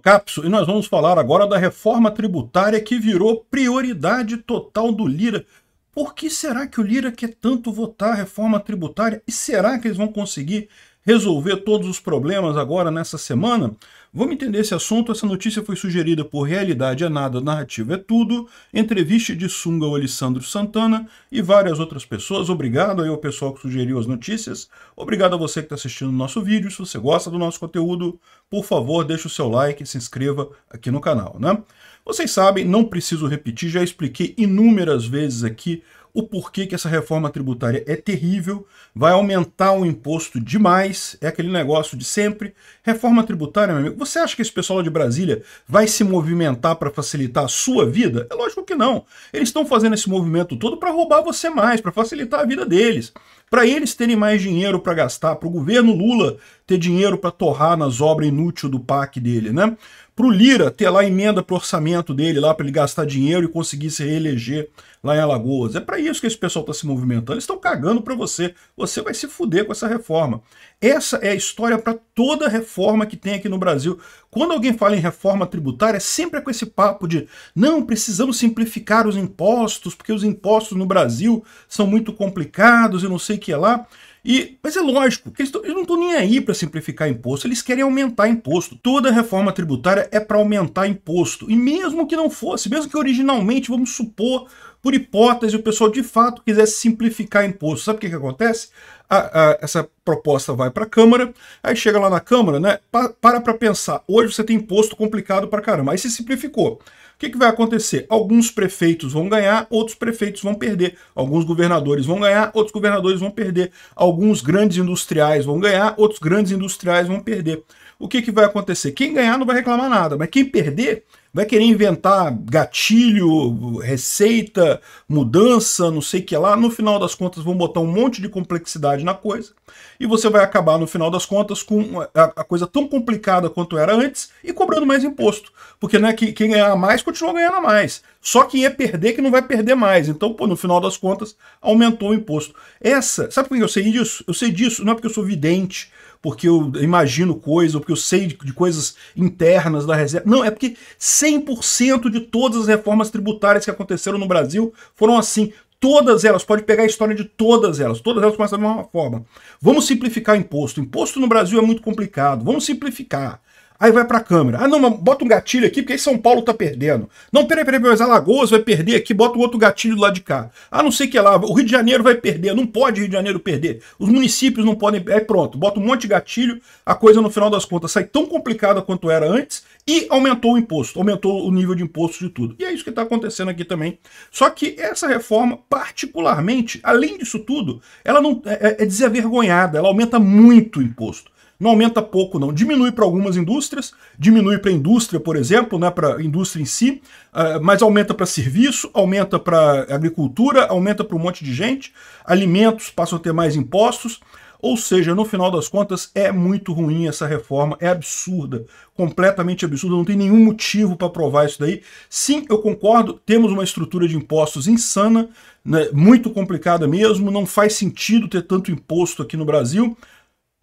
Capso, e nós vamos falar agora da reforma tributária que virou prioridade total do Lira. Por que será que o Lira quer tanto votar a reforma tributária? E será que eles vão conseguir resolver todos os problemas agora nessa semana? Vamos entender esse assunto. Essa notícia foi sugerida por Realidade é Nada, Narrativa é Tudo, entrevista de Sunga ao Alessandro Santana e várias outras pessoas. Obrigado aí ao pessoal que sugeriu as notícias. Obrigado a você que está assistindo o nosso vídeo. Se você gosta do nosso conteúdo, por favor, deixe o seu like e se inscreva aqui no canal, né? Vocês sabem, não preciso repetir, já expliquei inúmeras vezes aqui o porquê que essa reforma tributária é terrível, vai aumentar o imposto demais, é aquele negócio de sempre. Reforma tributária, meu amigo, você acha que esse pessoal de Brasília vai se movimentar para facilitar a sua vida? É lógico que não. Eles estão fazendo esse movimento todo para roubar você mais, para facilitar a vida deles. Para eles terem mais dinheiro para gastar, para o governo Lula ter dinheiro para torrar nas obras inúteis do PAC dele, né? para o Lira ter lá emenda para o orçamento dele, lá para ele gastar dinheiro e conseguir se reeleger lá em Alagoas. É para isso que esse pessoal está se movimentando. Eles estão cagando para você. Você vai se fuder com essa reforma. Essa é a história para toda reforma que tem aqui no Brasil. Quando alguém fala em reforma tributária, é sempre com esse papo de não, precisamos simplificar os impostos, porque os impostos no Brasil são muito complicados e não sei o que é lá. E, mas é lógico, eles, eles não estão nem aí para simplificar imposto, eles querem aumentar imposto. Toda reforma tributária é para aumentar imposto. E mesmo que não fosse, mesmo que originalmente, vamos supor, por hipótese, o pessoal de fato quisesse simplificar imposto, sabe o que, que acontece? A, a, essa proposta vai para a Câmara, aí chega lá na Câmara, né? Pa, para para pensar, hoje você tem imposto complicado para caramba, aí se simplificou que, que vai acontecer? Alguns prefeitos vão ganhar, outros prefeitos vão perder. Alguns governadores vão ganhar, outros governadores vão perder. Alguns grandes industriais vão ganhar, outros grandes industriais vão perder. O que, que vai acontecer? Quem ganhar não vai reclamar nada, mas quem perder vai querer inventar gatilho, receita, mudança, não sei o que lá. No final das contas, vão botar um monte de complexidade na coisa e você vai acabar, no final das contas, com a, coisa tão complicada quanto era antes e cobrando mais imposto. Porque né, quem ganhar mais continua ganhando mais. Só quem é perder que não vai perder mais. Então, pô, no final das contas, aumentou o imposto. Essa, sabe por que eu sei disso? Eu sei disso não é porque eu sou vidente porque eu imagino coisas ou porque eu sei de, de coisas internas da reserva. Não, é porque 100% de todas as reformas tributárias que aconteceram no Brasil foram assim. Todas elas, pode pegar a história de todas elas, todas elas começam da mesma forma. Vamos simplificar imposto. Imposto no Brasil é muito complicado. Vamos simplificar. Aí vai para a câmera. Ah, não, mas bota um gatilho aqui, porque aí São Paulo tá perdendo. Não, peraí, peraí, mas Alagoas vai perder aqui, bota um outro gatilho do lado de cá. Ah, não sei o que lá. O Rio de Janeiro vai perder. Não pode Rio de Janeiro perder. Os municípios não podem. Aí pronto, bota um monte de gatilho. A coisa, no final das contas, sai tão complicada quanto era antes e aumentou o imposto, aumentou o nível de imposto de tudo. E é isso que está acontecendo aqui também. Só que essa reforma, particularmente, além disso tudo, ela não é, é, é desavergonhada, ela aumenta muito o imposto não aumenta pouco, não. Diminui para algumas indústrias, diminui para a indústria, por exemplo, né, para a indústria em si, uh, mas aumenta para serviço, aumenta para agricultura, aumenta para um monte de gente, alimentos passam a ter mais impostos. Ou seja, no final das contas, é muito ruim essa reforma, é absurda, completamente absurda, não tem nenhum motivo para provar isso daí. Sim, eu concordo, temos uma estrutura de impostos insana, né, muito complicada mesmo, não faz sentido ter tanto imposto aqui no Brasil,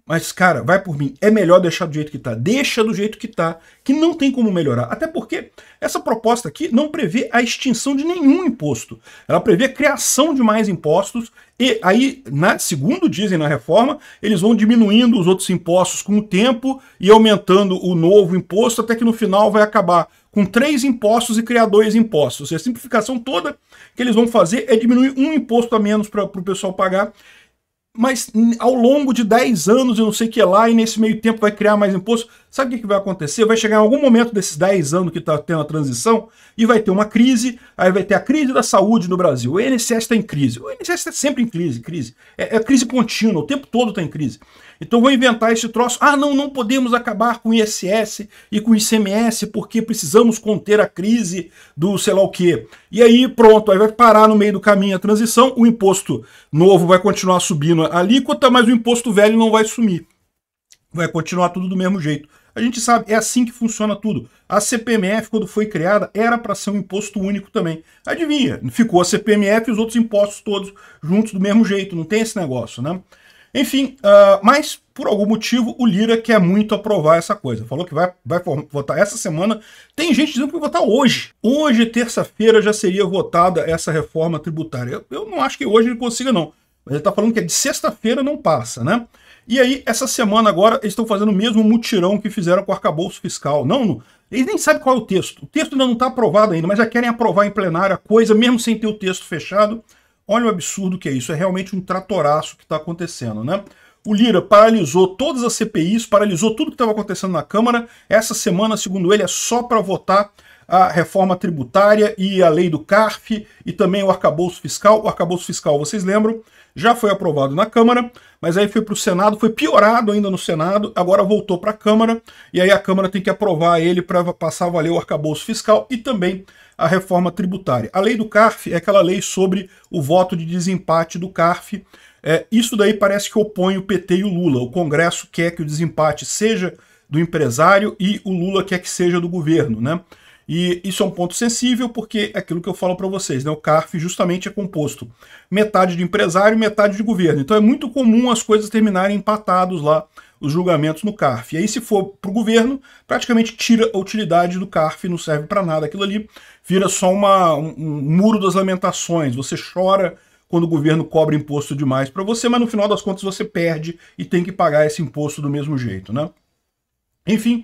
mas, cara, vai por mim. É melhor deixar do jeito que tá. Deixa do jeito que tá, que não tem como melhorar. Até porque essa proposta aqui não prevê a extinção de nenhum imposto. Ela prevê a criação de mais impostos e aí, na, segundo dizem na reforma, eles vão diminuindo os outros impostos com o tempo e aumentando o novo imposto até que no final vai acabar com três impostos e criar dois impostos. E a simplificação toda que eles vão fazer é diminuir um imposto a menos para o pessoal pagar mas ao longo de 10 anos e não sei o que lá, e nesse meio tempo vai criar mais imposto. Sabe o que vai acontecer? Vai chegar em algum momento desses 10 anos que está tendo a transição e vai ter uma crise, aí vai ter a crise da saúde no Brasil. O INSS está em crise. O INSS está sempre em crise, crise. É, é crise contínua, o tempo todo está em crise. Então vou inventar esse troço. Ah, não, não podemos acabar com o ISS e com o ICMS porque precisamos conter a crise do sei lá o quê. E aí pronto, aí vai parar no meio do caminho a transição, o imposto novo vai continuar subindo a alíquota, mas o imposto velho não vai sumir vai continuar tudo do mesmo jeito. A gente sabe, é assim que funciona tudo. A CPMF, quando foi criada, era para ser um imposto único também. Adivinha, ficou a CPMF e os outros impostos todos juntos do mesmo jeito, não tem esse negócio, né? Enfim, uh, mas por algum motivo o Lira quer muito aprovar essa coisa. Falou que vai, vai votar essa semana. Tem gente dizendo que vai votar hoje. Hoje, terça-feira, já seria votada essa reforma tributária. Eu, eu não acho que hoje ele consiga, não. Mas ele está falando que é de sexta-feira não passa, né? E aí, essa semana agora, eles estão fazendo o mesmo mutirão que fizeram com o arcabouço fiscal. Não, eles nem sabem qual é o texto. O texto ainda não está aprovado ainda, mas já querem aprovar em plenária a coisa, mesmo sem ter o texto fechado. Olha o absurdo que é isso. É realmente um tratoraço que está acontecendo, né? O Lira paralisou todas as CPIs, paralisou tudo que estava acontecendo na Câmara. Essa semana, segundo ele, é só para votar a reforma tributária e a lei do CARF e também o arcabouço fiscal. O arcabouço fiscal, vocês lembram, já foi aprovado na Câmara, mas aí foi para o Senado, foi piorado ainda no Senado, agora voltou para a Câmara, e aí a Câmara tem que aprovar ele para passar a valer o arcabouço fiscal e também a reforma tributária. A lei do CARF é aquela lei sobre o voto de desempate do CARF. É, isso daí parece que opõe o PT e o Lula. O Congresso quer que o desempate seja do empresário e o Lula quer que seja do governo, né? E isso é um ponto sensível porque é aquilo que eu falo para vocês, né? O CARF justamente é composto metade de empresário e metade de governo. Então é muito comum as coisas terminarem empatados lá, os julgamentos no CARF. E aí se for para o governo, praticamente tira a utilidade do CARF, não serve para nada aquilo ali, vira só uma, um, um muro das lamentações, você chora quando o governo cobra imposto demais para você, mas no final das contas você perde e tem que pagar esse imposto do mesmo jeito, né? Enfim,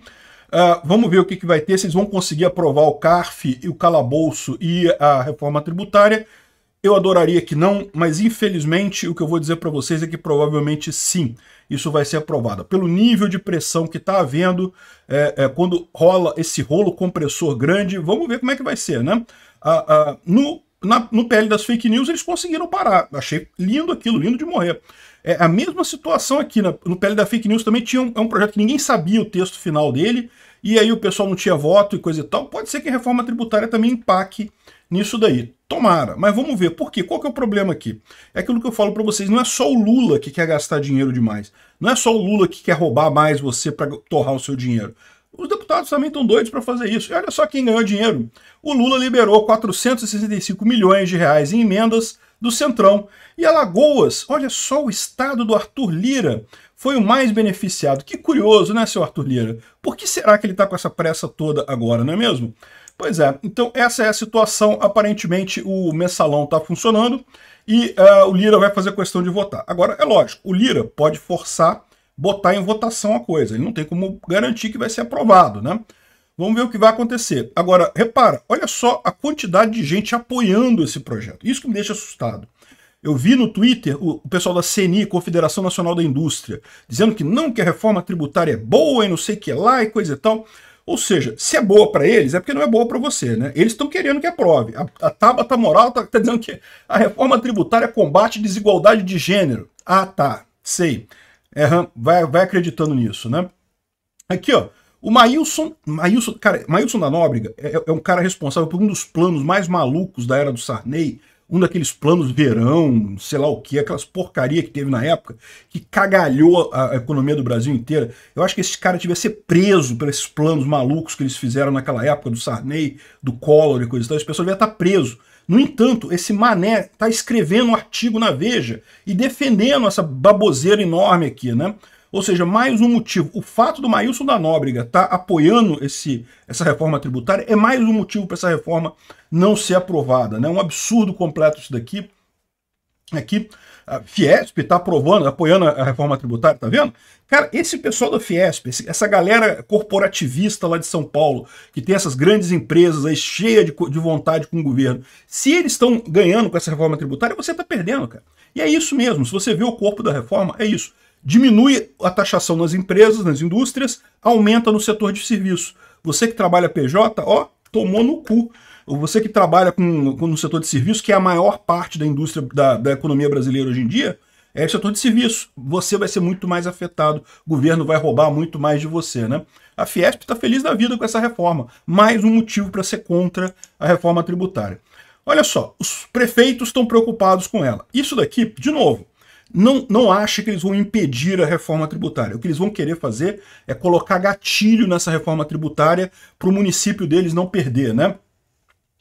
Uh, vamos ver o que, que vai ter, se eles vão conseguir aprovar o CARF e o calabouço e a reforma tributária. Eu adoraria que não, mas infelizmente o que eu vou dizer para vocês é que provavelmente sim, isso vai ser aprovado. Pelo nível de pressão que está havendo, é, é, quando rola esse rolo compressor grande, vamos ver como é que vai ser, né? Ah, ah, no, na, no PL das fake news eles conseguiram parar. Achei lindo aquilo, lindo de morrer. É a mesma situação aqui, né? no PL da fake news também tinha um, é um projeto que ninguém sabia o texto final dele, e aí o pessoal não tinha voto e coisa e tal, pode ser que a reforma tributária também impacte nisso daí. Tomara, mas vamos ver. Por quê? Qual que é o problema aqui? É aquilo que eu falo para vocês, não é só o Lula que quer gastar dinheiro demais. Não é só o Lula que quer roubar mais você para torrar o seu dinheiro. Os deputados também estão doidos para fazer isso. E olha só quem ganhou dinheiro. O Lula liberou 465 milhões de reais em emendas do Centrão. E Alagoas, olha só o estado do Arthur Lira, foi o mais beneficiado. Que curioso, né, seu Arthur Lira? Por que será que ele está com essa pressa toda agora, não é mesmo? Pois é, então essa é a situação. Aparentemente o mensalão está funcionando e uh, o Lira vai fazer questão de votar. Agora, é lógico, o Lira pode forçar, botar em votação a coisa. Ele não tem como garantir que vai ser aprovado, né? Vamos ver o que vai acontecer. Agora, repara, olha só a quantidade de gente apoiando esse projeto. Isso que me deixa assustado. Eu vi no Twitter o, pessoal da CNI, Confederação Nacional da Indústria, dizendo que não que a reforma tributária é boa e não sei o que lá e coisa e tal. Ou seja, se é boa para eles, é porque não é boa para você, né? Eles estão querendo que aprove. A, a Tabata tá Moral está tá dizendo que a reforma tributária combate desigualdade de gênero. Ah, tá. Sei. É, vai, vai acreditando nisso, né? Aqui, ó. O Maílson, Maílson, cara, Maílson da Nóbrega é, é, um cara responsável por um dos planos mais malucos da era do Sarney, um daqueles planos verão, sei lá o que, aquelas porcaria que teve na época, que cagalhou a economia do Brasil inteira. Eu acho que esse cara devia ser preso por esses planos malucos que eles fizeram naquela época, do Sarney, do Collor e coisa e tal. Esse pessoal devia estar tá preso. No entanto, esse mané tá escrevendo um artigo na Veja e defendendo essa baboseira enorme aqui, né? Ou seja, mais um motivo. O fato do Maílson da Nóbrega estar tá apoiando esse, essa reforma tributária é mais um motivo para essa reforma não ser aprovada. É né? um absurdo completo isso daqui. Aqui, a Fiesp está aprovando, apoiando a reforma tributária, tá vendo? Cara, esse pessoal da Fiesp, essa galera corporativista lá de São Paulo, que tem essas grandes empresas aí cheia de, de vontade com o governo, se eles estão ganhando com essa reforma tributária, você está perdendo, cara. E é isso mesmo. Se você vê o corpo da reforma, é isso diminui a taxação nas empresas, nas indústrias, aumenta no setor de serviço. Você que trabalha PJ, ó, tomou no cu. Você que trabalha com, com no setor de serviço, que é a maior parte da indústria da, da economia brasileira hoje em dia, é o setor de serviço. Você vai ser muito mais afetado, o governo vai roubar muito mais de você, né? A Fiesp está feliz da vida com essa reforma. Mais um motivo para ser contra a reforma tributária. Olha só, os prefeitos estão preocupados com ela. Isso daqui, de novo, não, não acha que eles vão impedir a reforma tributária. O que eles vão querer fazer é colocar gatilho nessa reforma tributária para o município deles não perder, né?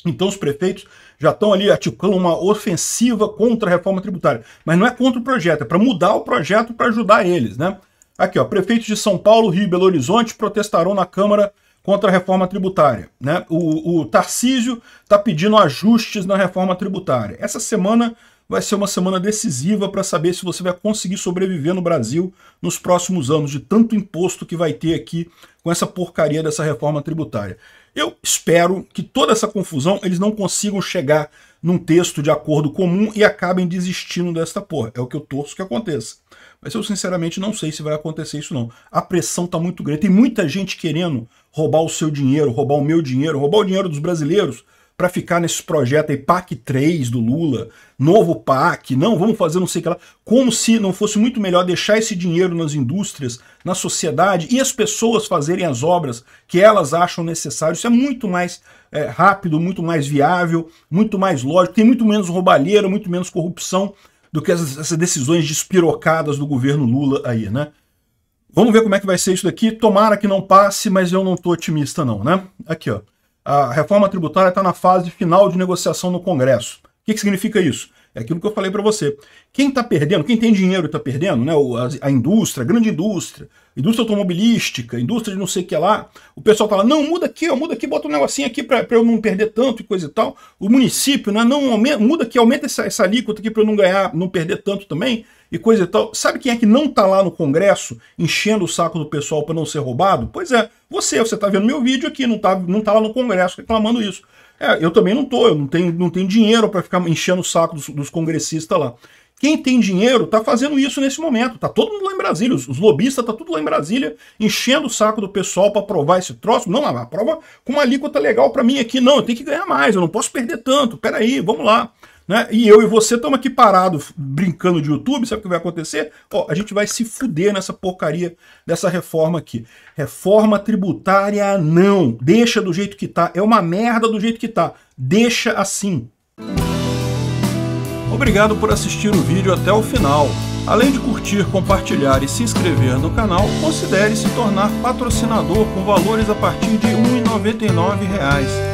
Então os prefeitos já estão ali articulando uma ofensiva contra a reforma tributária. Mas não é contra o projeto, é para mudar o projeto para ajudar eles, né? Aqui, ó, prefeitos de São Paulo, Rio e Belo Horizonte protestarão na Câmara contra a reforma tributária. Né? O, o Tarcísio está pedindo ajustes na reforma tributária. Essa semana vai ser uma semana decisiva para saber se você vai conseguir sobreviver no Brasil nos próximos anos, de tanto imposto que vai ter aqui com essa porcaria dessa reforma tributária. Eu espero que toda essa confusão eles não consigam chegar num texto de acordo comum e acabem desistindo desta porra. É o que eu torço que aconteça. Mas eu sinceramente não sei se vai acontecer isso não. A pressão está muito grande. Tem muita gente querendo roubar o seu dinheiro, roubar o meu dinheiro, roubar o dinheiro dos brasileiros para ficar nesse projeto aí, PAC 3 do Lula, novo PAC, não, vamos fazer não sei o que lá, como se não fosse muito melhor deixar esse dinheiro nas indústrias, na sociedade e as pessoas fazerem as obras que elas acham necessárias. Isso é muito mais é, rápido, muito mais viável, muito mais lógico, tem muito menos roubalheira, muito menos corrupção do que essas, essas decisões despirocadas do governo Lula aí, né? Vamos ver como é que vai ser isso daqui. Tomara que não passe, mas eu não tô otimista não, né? Aqui, ó a reforma tributária está na fase final de negociação no Congresso. O que, que significa isso? É aquilo que eu falei para você. Quem está perdendo, quem tem dinheiro está perdendo, né? A, a, indústria, a grande indústria, indústria automobilística, indústria de não sei o que lá. O pessoal fala, não, muda aqui, ó, muda aqui, bota um negocinho aqui para eu não perder tanto e coisa e tal. O município, né? Não, aumenta, muda aqui, aumenta essa, essa alíquota aqui para eu não ganhar, não perder tanto também e coisa e tal. Sabe quem é que não está lá no Congresso enchendo o saco do pessoal para não ser roubado? Pois é, você, você está vendo meu vídeo aqui, não está não tá lá no Congresso reclamando isso. É, eu também não tô, eu não tenho, não tenho dinheiro para ficar enchendo o saco dos, dos congressistas lá. Quem tem dinheiro está fazendo isso nesse momento. Tá todo mundo lá em Brasília. Os, os lobistas tá tudo lá em Brasília, enchendo o saco do pessoal para aprovar esse troço. Não, aprova com uma alíquota legal para mim aqui. Não, eu tenho que ganhar mais, eu não posso perder tanto. Peraí, vamos lá né? E eu e você estamos aqui parados brincando de YouTube, sabe o que vai acontecer? Ó, a gente vai se fuder nessa porcaria dessa reforma aqui. Reforma tributária não, deixa do jeito que tá, é uma merda do jeito que tá. Deixa assim. Obrigado por assistir o vídeo até o final. Além de curtir, compartilhar e se inscrever no canal, considere se tornar patrocinador com valores a partir de R$ 1,99